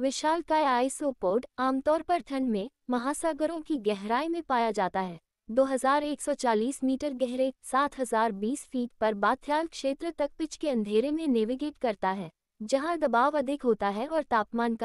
विशाल काय आइसोपोड आमतौर पर ठंड में महासागरों की गहराई में पाया जाता है 2140 मीटर गहरे 7020 फीट पर बाथ्याल क्षेत्र तक पिच के अंधेरे में नेविगेट करता है जहां दबाव अधिक होता है और तापमान कम